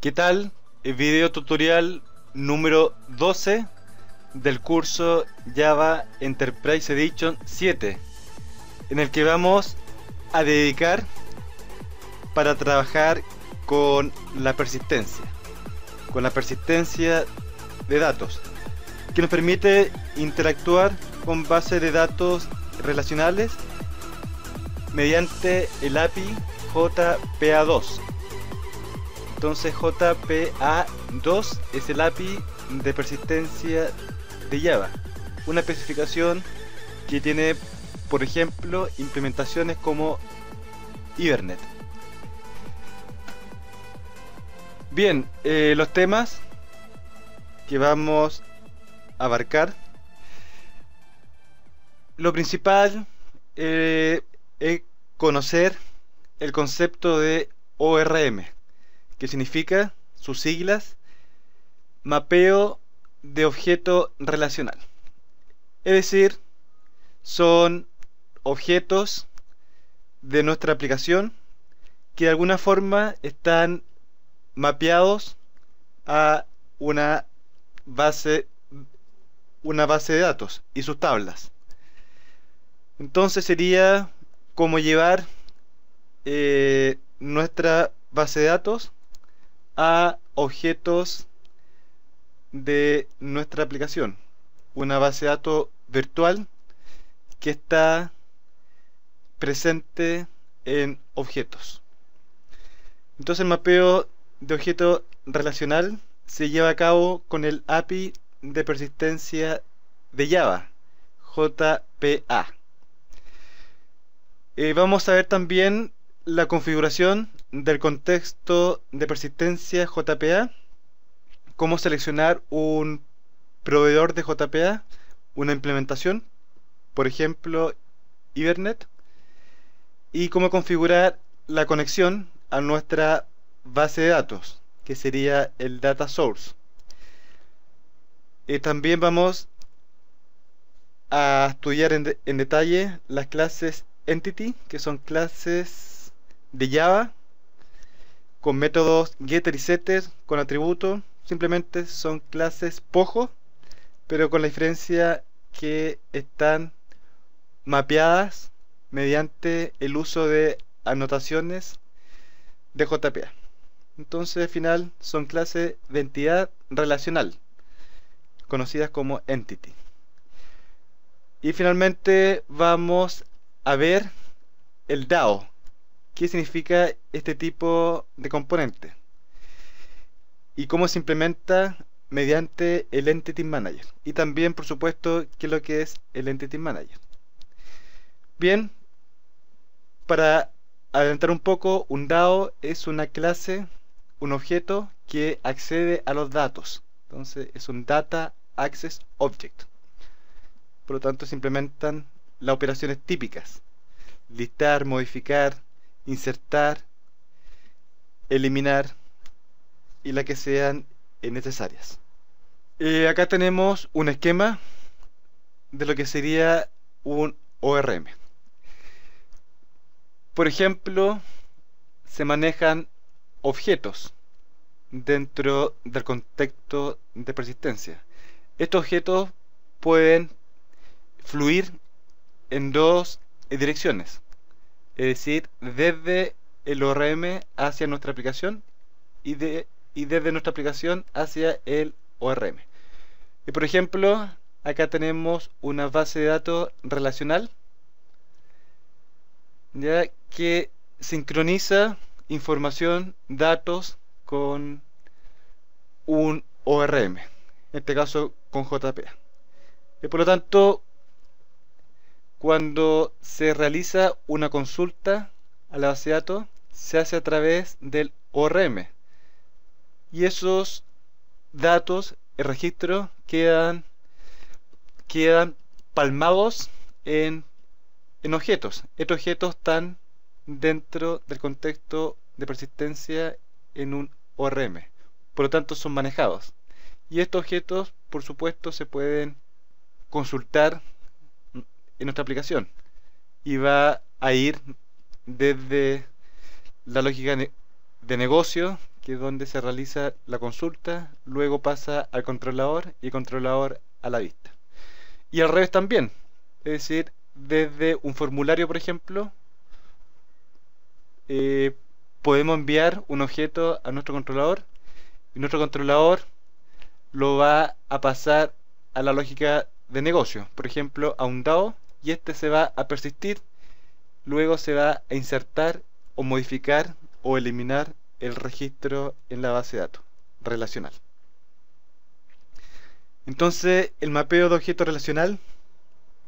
¿Qué tal? El video tutorial número 12 del curso Java Enterprise Edition 7, en el que vamos a dedicar para trabajar con la persistencia, con la persistencia de datos, que nos permite interactuar con bases de datos relacionales mediante el API JPA2. Entonces JPA2 es el API de persistencia de Java. Una especificación que tiene, por ejemplo, implementaciones como Hibernate. Bien, eh, los temas que vamos a abarcar. Lo principal eh, es conocer el concepto de ORM, que significa sus siglas, mapeo de objeto relacional. Es decir, son objetos de nuestra aplicación que de alguna forma están mapeados a una base una base de datos y sus tablas. Entonces sería como llevar eh, nuestra base de datos a objetos de nuestra aplicación. Una base de datos virtual que está presente en objetos. Entonces el mapeo de objeto relacional se lleva a cabo con el API de persistencia de Java, JPA. Eh, vamos a ver también la configuración del contexto de persistencia JPA cómo seleccionar un proveedor de JPA, una implementación, por ejemplo, Ibernet, y cómo configurar la conexión a nuestra base de datos, que sería el data source. Eh, también vamos a estudiar en, en, detalle las clases Entity, que son clases de Java, con métodos getter y setter, con atributo, simplemente son clases POJO, pero con la diferencia que están mapeadas mediante el uso de anotaciones de JPA. Entonces, al final, son clases de entidad relacional, conocidas como entity. Y finalmente vamos a ver el DAO. ¿Qué significa este tipo de componente? y cómo se implementa mediante el Entity Manager. Y también, por supuesto, qué es lo que es el Entity Manager. Bien, para adelantar un poco, un DAO es una clase, un objeto que accede a los datos. Entonces es un Data Access Object. Por lo tanto, se implementan las operaciones típicas. Listar, modificar, insertar, eliminar, y las que sean necesarias. acá tenemos un esquema de lo que sería un ORM. Por ejemplo, se manejan objetos dentro del contexto de persistencia. Estos objetos pueden fluir en dos direcciones, es decir, desde el ORM hacia nuestra aplicación y de y desde nuestra aplicación hacia el ORM. Y por ejemplo, acá tenemos una base de datos relacional ya que sincroniza información, datos con un ORM, en este caso con JP. Y por lo tanto, cuando se realiza una consulta a la base de datos, se hace a través del ORM y esos datos, registro quedan, quedan palmados en, en objetos. Estos objetos están dentro del contexto de persistencia en un ORM. Por lo tanto, son manejados. Y estos objetos, por supuesto, se pueden consultar en nuestra aplicación. Y va a ir desde la lógica de negocio que es donde se realiza la consulta, luego pasa al controlador y controlador a la vista. Y al revés también, es decir, desde un formulario, por ejemplo, eh, podemos enviar un objeto a nuestro controlador y nuestro controlador lo va a pasar a la lógica de negocio, por ejemplo, a un DAO y este se va a persistir, luego se va a insertar o modificar o eliminar el registro en la base de datos relacional. Entonces, el mapeo de objeto relacional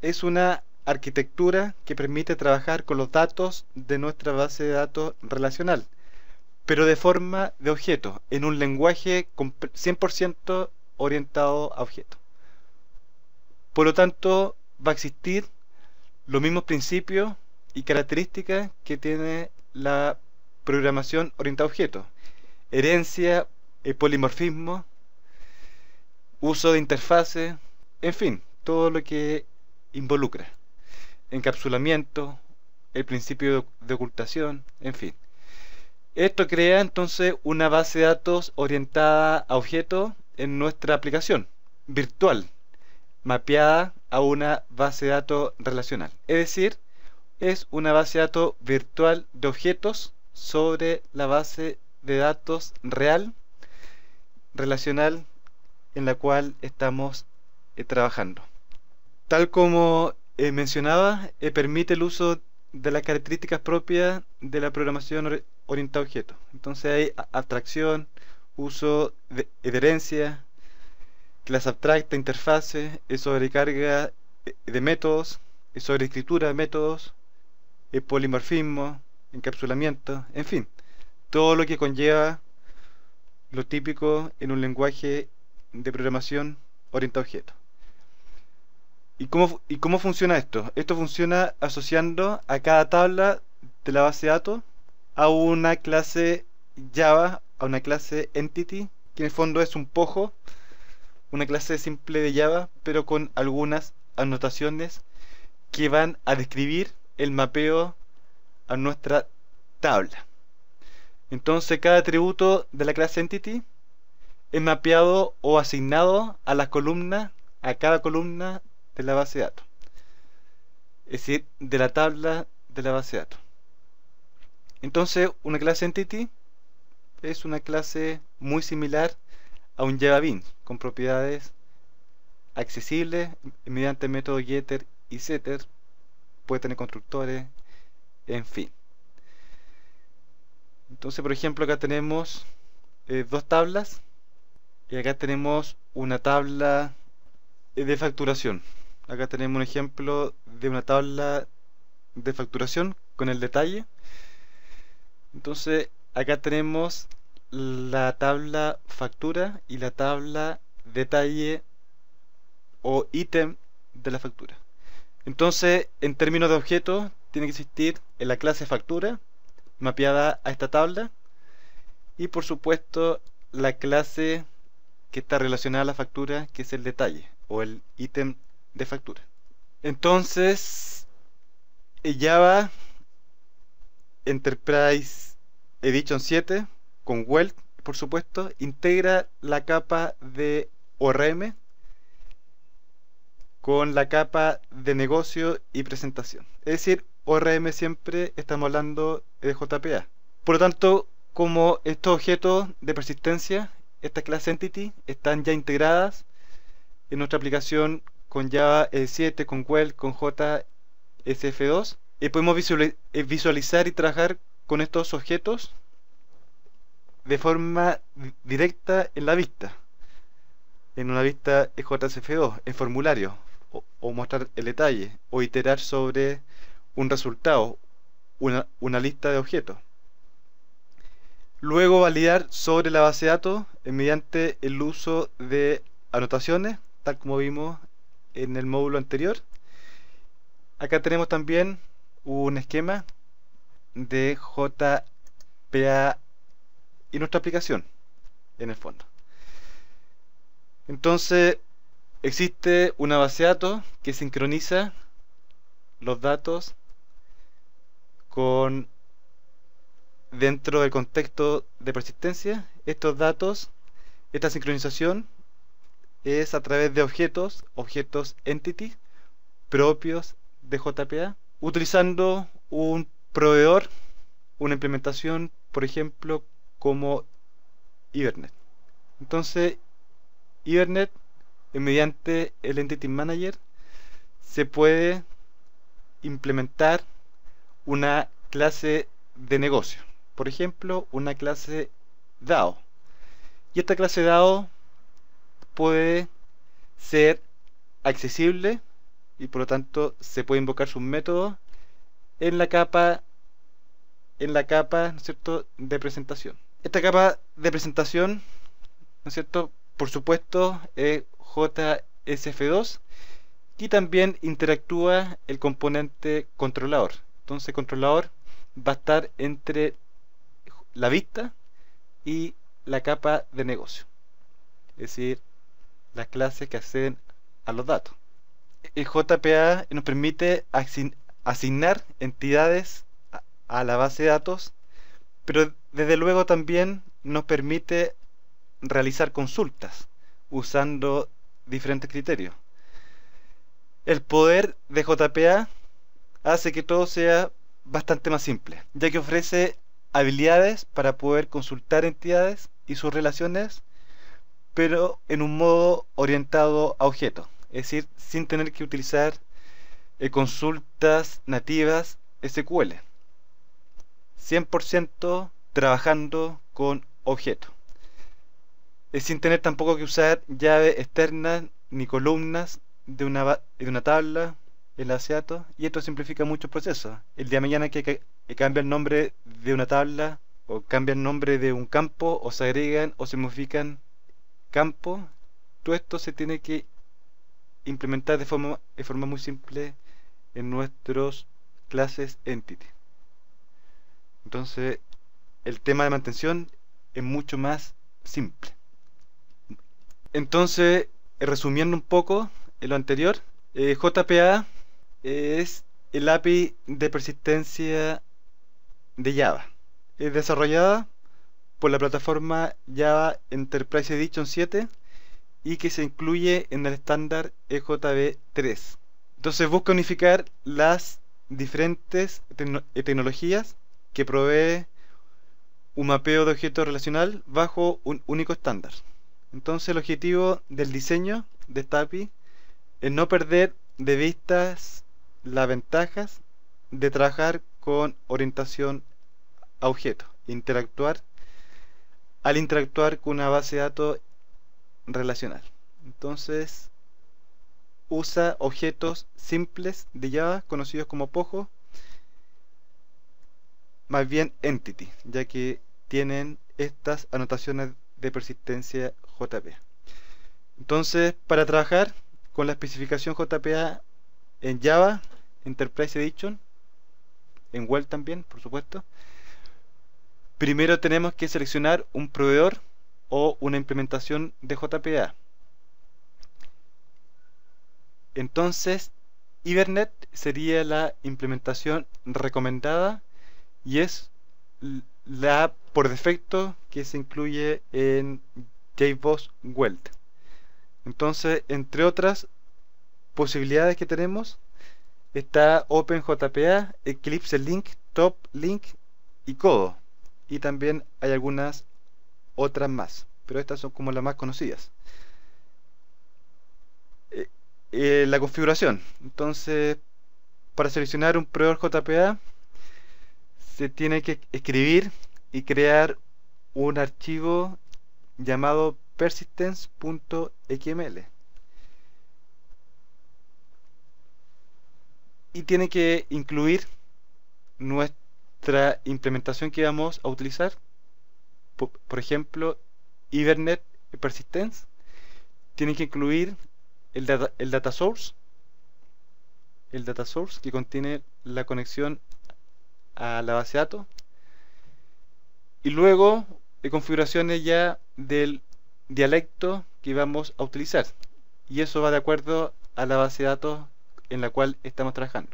es una arquitectura que permite trabajar con los datos de nuestra base de datos relacional, pero de forma de objeto, en un lenguaje 100% orientado a objeto. Por lo tanto, va a existir los mismos principios y características que tiene la programación orientada a objetos, herencia, y eh, polimorfismo, uso de interfaces, en fin, todo lo que involucra. Encapsulamiento, el principio de ocultación, en fin. Esto crea entonces una base de datos orientada a objetos en nuestra aplicación virtual, mapeada a una base de datos relacional. Es decir, es una base de datos virtual de objetos sobre la base de datos real relacional en la cual estamos eh, trabajando. Tal como eh, mencionaba, eh, permite el uso de las características propias de la programación orientada a objetos. Entonces hay abstracción, uso de herencia, clase abstracta, interfaces, sobrecarga de métodos, sobreescritura de métodos, polimorfismo, encapsulamiento, en fin, todo lo que conlleva lo típico en un lenguaje de programación orientado a objetos. ¿Y cómo, ¿Y cómo funciona esto? Esto funciona asociando a cada tabla de la base de datos a una clase Java, a una clase Entity, que en el fondo es un pojo, una clase simple de Java, pero con algunas anotaciones que van a describir el mapeo a nuestra tabla. Entonces cada atributo de la clase Entity es mapeado o asignado a las columnas, a cada columna de la base de datos. Es decir, de la tabla de la base de datos. Entonces una clase Entity es una clase muy similar a un Java con propiedades accesibles mediante métodos getter y setter. Puede tener constructores, en fin. Entonces, por ejemplo, acá tenemos eh, dos tablas y acá tenemos una tabla eh, de facturación. Acá tenemos un ejemplo de una tabla de facturación con el detalle. Entonces, acá tenemos la tabla factura y la tabla detalle o ítem de la factura. Entonces, en términos de objetos, tiene que existir en la clase factura mapeada a esta tabla y por supuesto la clase que está relacionada a la factura que es el detalle o el ítem de factura entonces Java Enterprise Edition 7 con Welt por supuesto integra la capa de ORM con la capa de negocio y presentación es decir ORM siempre estamos hablando de JPA. Por lo tanto, como estos objetos de persistencia, esta clase Entity, están ya integradas en nuestra aplicación con Java 7, e con Quell, con JSF2, y podemos eh, visualizar y trabajar con estos objetos de forma directa en la vista, en una vista JSF2, en formulario, o mostrar el detalle, o iterar sobre un resultado, una, lista de objetos. Luego validar sobre la base de datos eh, mediante el uso de anotaciones, tal como vimos en el módulo anterior. Acá tenemos también un esquema de JPA y nuestra aplicación, en el fondo. Entonces, existe una base de datos que sincroniza los datos con dentro del contexto de persistencia, estos datos, esta sincronización es a través de objetos, objetos entity propios de JPA, utilizando un proveedor, una implementación, por ejemplo, como Hibernate Entonces, Ibernet, eh, mediante el Entity Manager, se puede implementar una clase de negocio. Por ejemplo, una clase DAO. Y esta clase DAO puede ser accesible y por lo tanto se puede invocar sus método en la capa en la capa, cierto?, de presentación. Esta capa de presentación, ¿no es cierto?, por supuesto, es JSF2 y también interactúa el componente controlador, entonces, controlador va a estar entre la vista y la capa de negocio. Es decir, las clases que acceden a los datos. El JPA nos permite asignar entidades a la base de datos, pero desde luego también nos permite realizar consultas usando diferentes criterios. El poder de JPA hace que todo sea bastante más simple, ya que ofrece habilidades para poder consultar entidades y sus relaciones, pero en un modo orientado a objeto, es decir, sin tener que utilizar eh, consultas nativas SQL. 100% trabajando con objeto, es sin tener tampoco que usar llaves externas ni columnas de una, de una tabla el ASEATO, y esto simplifica el procesos. El día de mañana que, cambia el nombre de una tabla, o cambia el nombre de un campo, o se agregan o se modifican campos, todo esto se tiene que implementar de forma, de forma muy simple en nuestros clases entity. Entonces, el tema de mantención es mucho más simple. Entonces, resumiendo un poco lo anterior, eh, JPA es el API de persistencia de Java. Es desarrollada por la plataforma Java Enterprise Edition 7 y que se incluye en el estándar EJB3. Entonces busca unificar las diferentes eh, tecnologías que provee un mapeo de objeto relacional bajo un único estándar. Entonces el objetivo del diseño de esta API es no perder de vistas las ventajas de trabajar con orientación a objeto, interactuar al interactuar con una base de datos relacional. Entonces, usa objetos simples de Java conocidos como POJO, más bien entity, ya que tienen estas anotaciones de persistencia JPA. Entonces, para trabajar con la especificación JPA en Java Enterprise Edition, en Weld también, por supuesto, primero tenemos que seleccionar un proveedor o una implementación de JPA. Entonces, Ibernet sería la implementación recomendada y es la por defecto que se incluye en JBoss Weld. Entonces, entre otras, posibilidades que tenemos está OpenJPA, Eclipse Link, Top Link y Codo. Y también hay algunas otras más, pero estas son como las más conocidas. Eh, eh, la configuración. Entonces, para seleccionar un proveedor JPA, se tiene que escribir y crear un archivo llamado persistence.xml. y tiene que incluir nuestra implementación que vamos a utilizar. Por, ejemplo, ibernet Persistence. Tiene que incluir el data, el data source. El data source que contiene la conexión a la base de datos. Y luego de eh, configuraciones ya del dialecto que vamos a utilizar. Y eso va de acuerdo a la base de datos en la cual estamos trabajando.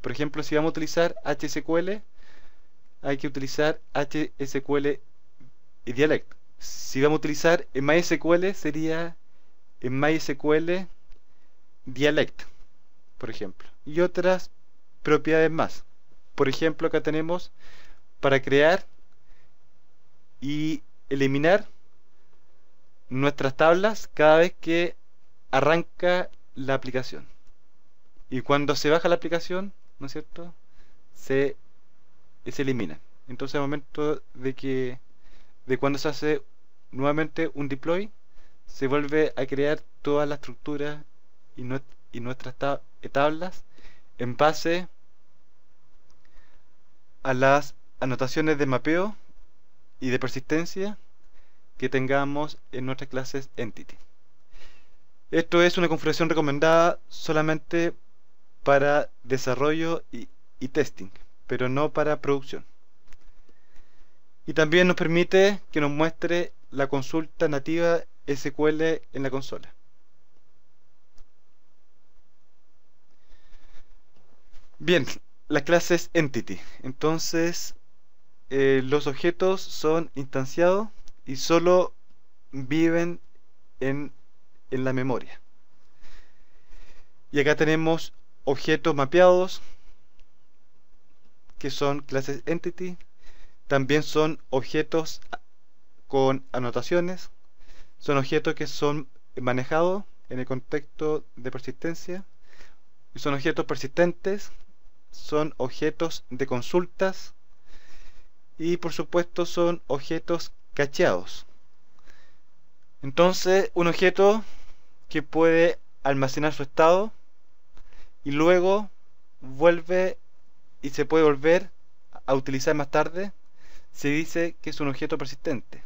Por ejemplo, si vamos a utilizar HSQL, hay que utilizar HSQL Dialect. Si vamos a utilizar MySQL, sería MySQL Dialect, por ejemplo. Y otras propiedades más. Por ejemplo, acá tenemos para crear y eliminar nuestras tablas cada vez que arranca la aplicación. Y cuando se baja la aplicación, ¿no es cierto? Eh, se, elimina. Entonces al momento de que de cuando se hace nuevamente un deploy, se vuelve a crear toda la estructura y, nuestras eh, tablas en base a las anotaciones de mapeo y de persistencia que tengamos en nuestras clases Entity. Esto es una configuración recomendada solamente para desarrollo y, testing, pero no para producción. Y también nos permite que nos muestre la consulta nativa SQL en la consola. Bien, la clase es Entity. Entonces, eh, los objetos son instanciados y solo viven en, en, la memoria. Y acá tenemos objetos mapeados, que son clases entity, también son objetos con anotaciones, son objetos que son manejados en el contexto de persistencia, son objetos persistentes, son objetos de consultas y por supuesto son objetos cacheados. Entonces, un objeto que puede almacenar su estado y luego vuelve y se puede volver a utilizar más tarde, se dice que es un objeto persistente.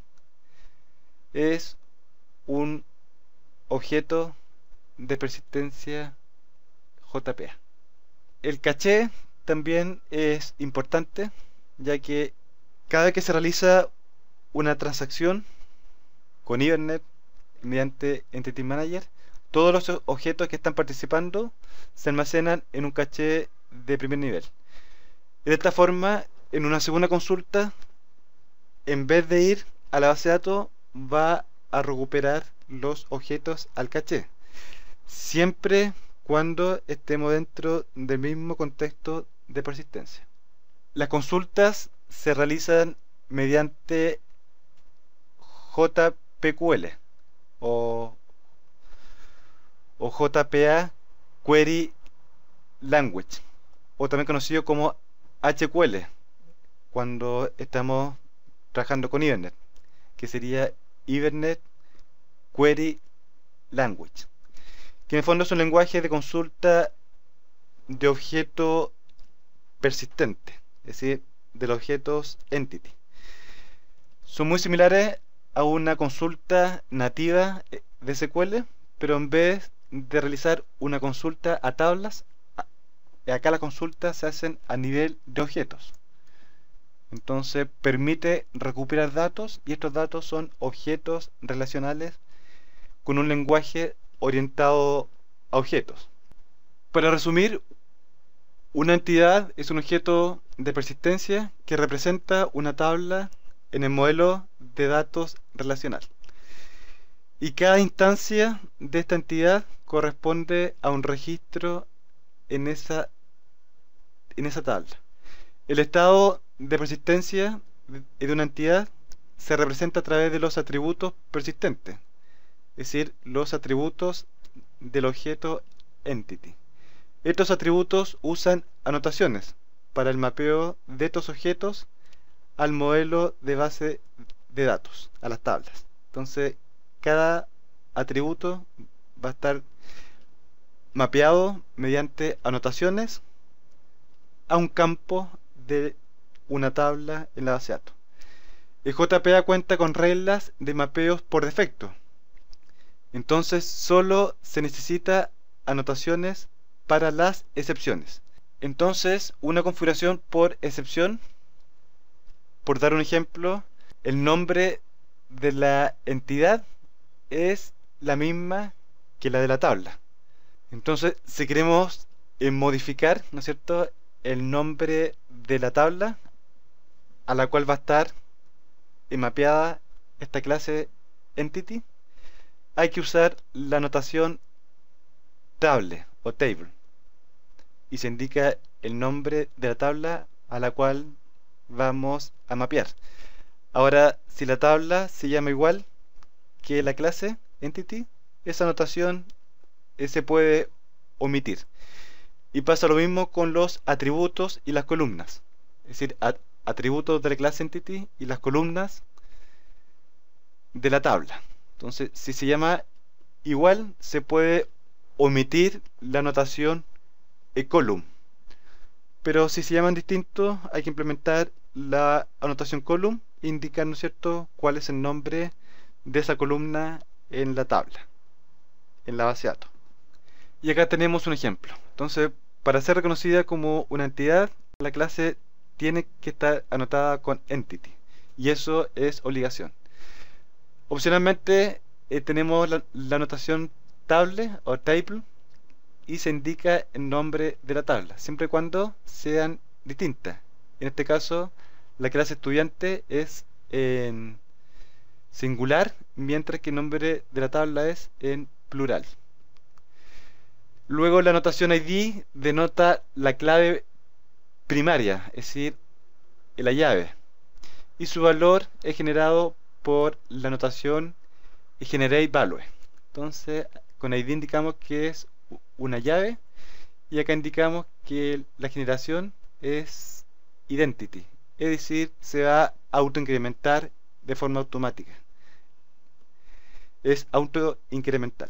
Es un objeto de persistencia JPA. El caché también es importante, ya que cada vez que se realiza una transacción con Hibernate mediante Entity Manager, todos los objetos que están participando se almacenan en un caché de primer nivel. De esta forma, en una segunda consulta, en vez de ir a la base de datos, va a recuperar los objetos al caché. Siempre cuando estemos dentro del mismo contexto de persistencia. Las consultas se realizan mediante JPQL o o JPA Query Language, o también conocido como HQL, cuando estamos trabajando con Ibernet, que sería Hibernate Query Language, que en el fondo es un lenguaje de consulta de objeto persistente, es decir, de los objetos entity. Son muy similares a una consulta nativa de SQL, pero en vez de realizar una consulta a tablas, acá las consultas se hacen a nivel de objetos. Entonces permite recuperar datos y estos datos son objetos relacionales con un lenguaje orientado a objetos. Para resumir, una entidad es un objeto de persistencia que representa una tabla en el modelo de datos relacional. Y cada instancia de esta entidad corresponde a un registro en esa, en esa tabla. El estado de persistencia de una entidad se representa a través de los atributos persistentes, es decir, los atributos del objeto entity. Estos atributos usan anotaciones para el mapeo de estos objetos al modelo de base de datos, a las tablas. Entonces, cada atributo va a estar mapeado mediante anotaciones a un campo de una tabla en la base de datos. El JPA cuenta con reglas de mapeos por defecto. Entonces solo se necesita anotaciones para las excepciones. Entonces una configuración por excepción, por dar un ejemplo, el nombre de la entidad es la misma que la de la tabla. Entonces, si queremos eh, modificar, ¿no es cierto?, el nombre de la tabla a la cual va a estar eh, mapeada esta clase entity, hay que usar la notación table o table y se indica el nombre de la tabla a la cual vamos a mapear. Ahora, si la tabla se llama igual que la clase entity, esa notación eh, se puede omitir. Y pasa lo mismo con los atributos y las columnas. Es decir, atributos de la clase entity y las columnas de la tabla. Entonces, si se llama igual, se puede omitir la anotación column. Pero si se llaman distintos, hay que implementar la anotación column indicando cierto?, cuál es el nombre de esa columna en la tabla, en la base de datos. Y acá tenemos un ejemplo. Entonces, para ser reconocida como una entidad, la clase tiene que estar anotada con entity. Y eso es obligación. Opcionalmente eh, tenemos la, la, anotación table o table y se indica el nombre de la tabla, siempre y cuando sean distintas. En este caso, la clase estudiante es en singular, mientras que el nombre de la tabla es en plural. Luego la anotación ID denota la clave primaria, es decir, la llave. Y su valor es generado por la anotación generate value. Entonces, con ID indicamos que es una llave y acá indicamos que la generación es identity, es decir, se va a autoincrementar de forma automática. Es autoincremental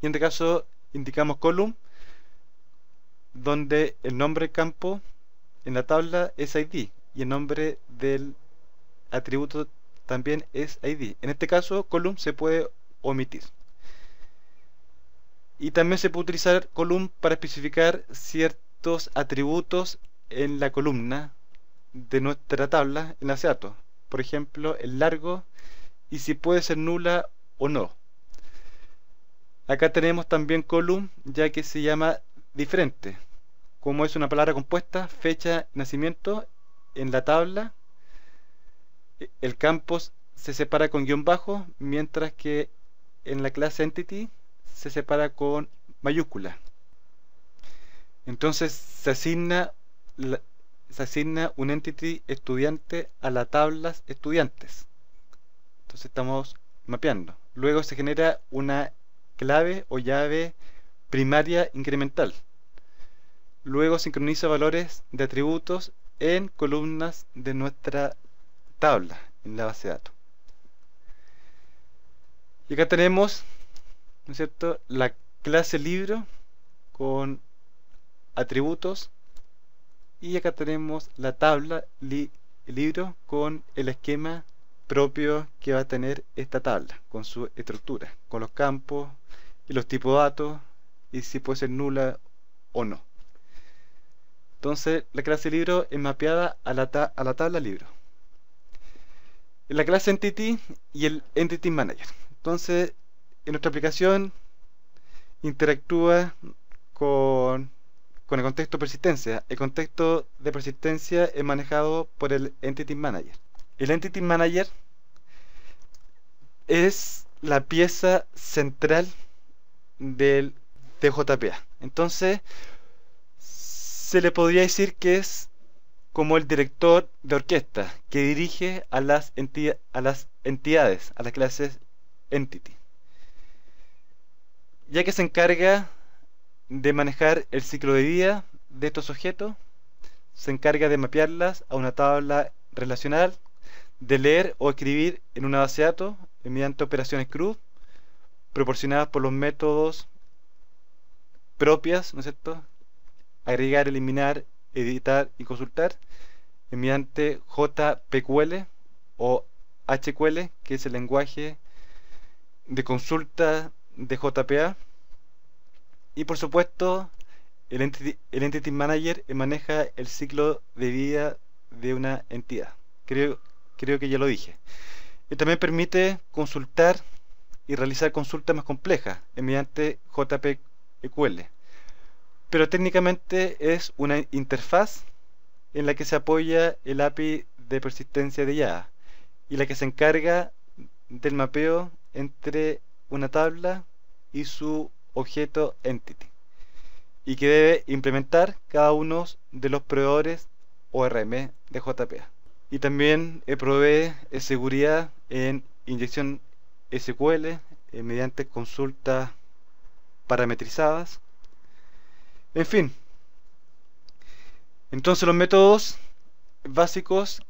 y en este caso indicamos column donde el nombre campo en la tabla es id y el nombre del atributo también es id en este caso column se puede omitir y también se puede utilizar column para especificar ciertos atributos en la columna de nuestra tabla en la por ejemplo el largo y si puede ser nula o no Acá tenemos también column, ya que se llama diferente. Como es una palabra compuesta, fecha, nacimiento, en la tabla, e, el campo se separa con guión bajo, mientras que en la clase entity se separa con mayúscula. Entonces se asigna, se asigna un entity estudiante a la tabla estudiantes. Entonces estamos mapeando. Luego se genera una clave o llave primaria incremental. Luego sincroniza valores de atributos en columnas de nuestra tabla en la base de datos. Y acá tenemos, la clase libro con atributos y acá tenemos la tabla libro con el esquema propio que va a tener esta tabla, con su estructura, con los campos, y los tipos de datos y si puede ser nula o no. Entonces, la clase libro es mapeada a la, a la tabla libro. La clase Entity y el Entity Manager. Entonces, en nuestra aplicación interactúa con, con el contexto persistencia. El contexto de persistencia es manejado por el Entity Manager. El Entity Manager es la pieza central del TJPA. Entonces, se le podría decir que es como el director de orquesta que dirige a las, a las entidades, a las clases entity, ya que se encarga de manejar el ciclo de vida de estos objetos, se encarga de mapearlas a una tabla relacional, de leer o escribir en una base de datos mediante operaciones CRUD proporcionadas por los métodos propias, ¿no es cierto? Agregar, eliminar, editar y consultar mediante JPQL o HQL, que es el lenguaje de consulta de JPA. Y por supuesto, el Entity, Manager maneja el ciclo de vida de una entidad. Creo, creo que ya lo dije. Y también permite consultar y realizar consultas más complejas mediante JPQL. Pero técnicamente es una interfaz en la que se apoya el API de persistencia de Java y la que se encarga del mapeo entre una tabla y su objeto entity y que debe implementar cada uno de los proveedores ORM de JPA. Y también eh, provee eh, seguridad en inyección SQL eh, mediante consultas parametrizadas. En fin. Entonces los métodos básicos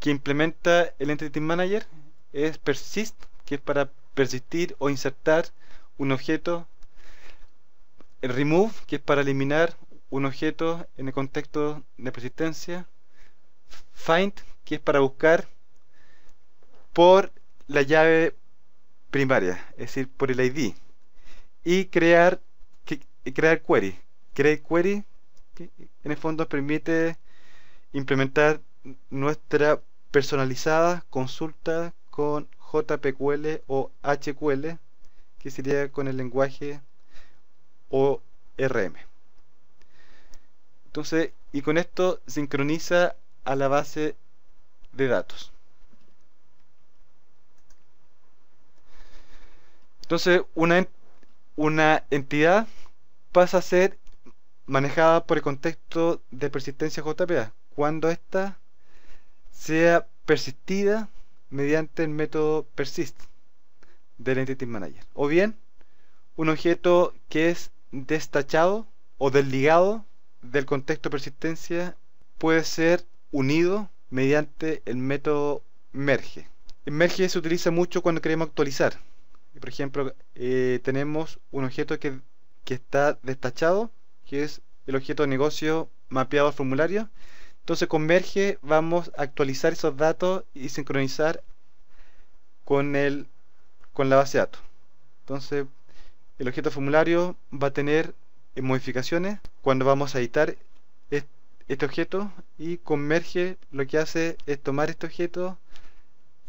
que implementa el Entity Manager es persist, que es para persistir o insertar un objeto, el remove, que es para eliminar un objeto en el contexto de persistencia, find, que es para buscar por la llave primaria, es decir, por el ID. Y crear, crear query. Create query, que en el fondo permite implementar nuestra personalizada consulta con JPQL o HQL, que sería con el lenguaje ORM Entonces, y con esto sincroniza a la base de datos. Entonces, una, una entidad pasa a ser manejada por el contexto de persistencia JPA cuando ésta sea persistida mediante el método persist del Entity Manager. O bien, un objeto que es destachado o desligado del contexto de persistencia puede ser unido mediante el método merge. merge se utiliza mucho cuando queremos actualizar por ejemplo, eh, tenemos un objeto que, está destachado, que es el objeto de negocio mapeado al formulario. Entonces converge, vamos a actualizar esos datos y sincronizar con, el, con la base de datos. Entonces el objeto formulario va a tener eh, modificaciones cuando vamos a editar este objeto y converge lo que hace es tomar este objeto,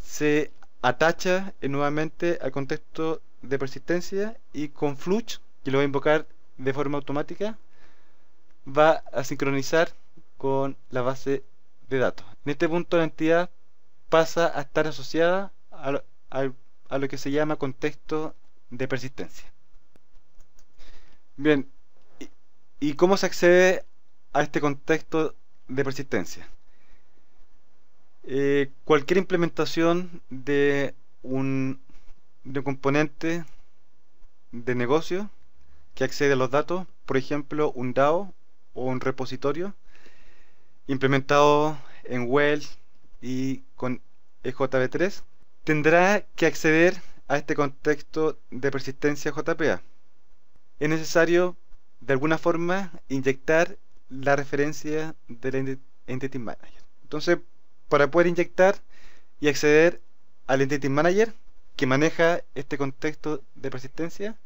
se atacha eh, nuevamente al contexto de persistencia y con Flush, que lo va a invocar de forma automática, va a sincronizar con la base de datos. En este punto la entidad pasa a estar asociada a lo, que se llama contexto de persistencia. Bien, y cómo se accede a este contexto de persistencia? Eh, cualquier implementación de un, componente de negocio que accede a los datos, por ejemplo un DAO o un repositorio implementado en Well y con EJB3, tendrá que acceder a este contexto de persistencia JPA. Es necesario de alguna forma inyectar la referencia del Entity Manager. Entonces, para poder inyectar y acceder al Entity Manager que maneja este contexto de persistencia,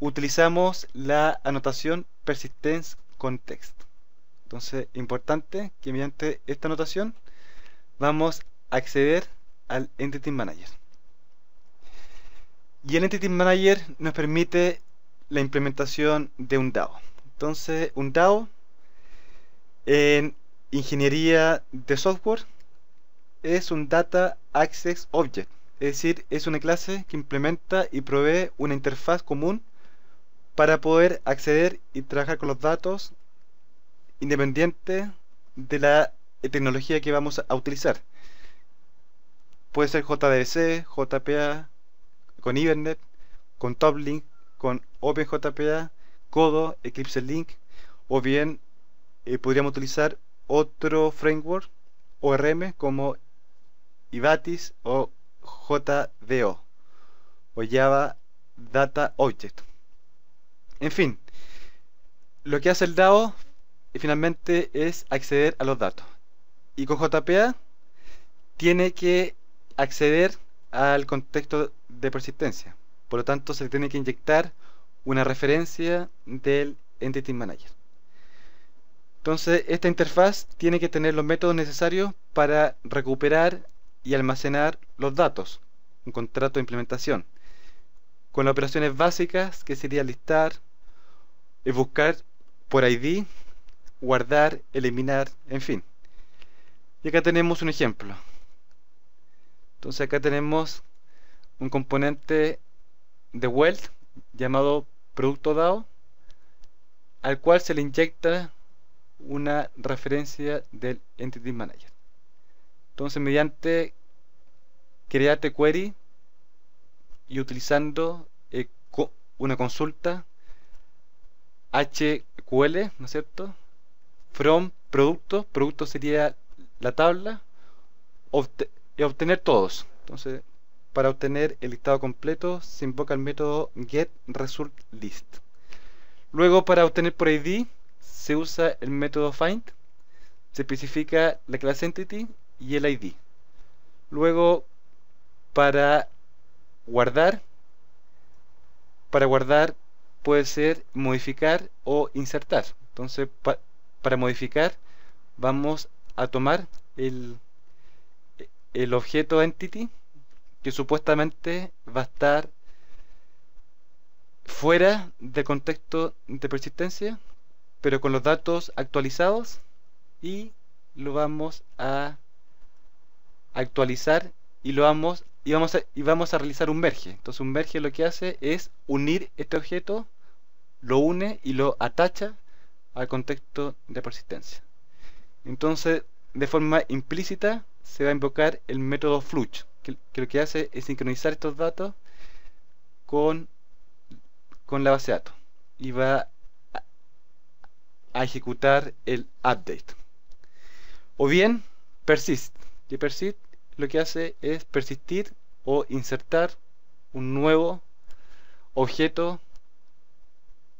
utilizamos la anotación persistence context. Entonces, importante que mediante esta anotación vamos a acceder al Entity Manager. Y el Entity Manager nos permite la implementación de un DAO. Entonces, un DAO en ingeniería de software es un Data Access Object, es decir, es una clase que implementa y provee una interfaz común para poder acceder y trabajar con los datos independiente de la tecnología que vamos a utilizar. Puede ser JDBC, JPA, con Ibernet, con TopLink, con OpenJPA, Codo, Eclipse Link, o bien eh, podríamos utilizar otro framework ORM como IBATIS o JDO o Java Data Object. En fin, lo que hace el DAO eh, finalmente es acceder a los datos. Y con JPA tiene que acceder al contexto de persistencia. Por lo tanto, se tiene que inyectar una referencia del Entity Manager. Entonces, esta interfaz tiene que tener los métodos necesarios para recuperar y almacenar los datos, un contrato de implementación, con las operaciones básicas que sería listar, y buscar por ID, guardar, eliminar, en fin. Y acá tenemos un ejemplo. Entonces acá tenemos un componente de Weld llamado producto DAO, al cual se le inyecta una referencia del Entity Manager. Entonces, mediante create query y utilizando eh, una consulta HQL, ¿no es cierto? From producto, producto sería la tabla, y obtener todos. Entonces, para obtener el listado completo se invoca el método getResultList. Luego, para obtener por ID, se usa el método find, se especifica la clase entity y el id. Luego, para guardar, para guardar puede ser modificar o insertar. Entonces, para modificar, vamos a tomar el, el objeto entity que supuestamente va a estar fuera del contexto de persistencia pero con los datos actualizados y lo vamos a actualizar y lo vamos y a, y vamos a realizar un merge entonces un merge lo que hace es unir este objeto lo une y lo atacha al contexto de persistencia entonces de forma implícita se va a invocar el método flush que, lo que hace es sincronizar estos datos con con la base de datos y va ejecutar el update. O bien persist, y persist lo que hace es persistir o insertar un nuevo objeto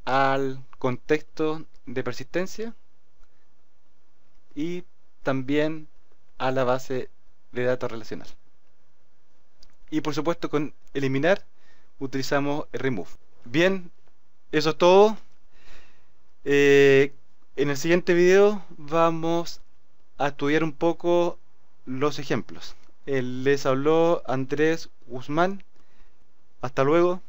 al contexto de persistencia y también a la base de datos relacional. Y por supuesto con eliminar utilizamos remove. Bien, eso es todo. Eh, en el siguiente video vamos a estudiar un poco los ejemplos. Eh, les habló Andrés Guzmán. Hasta luego.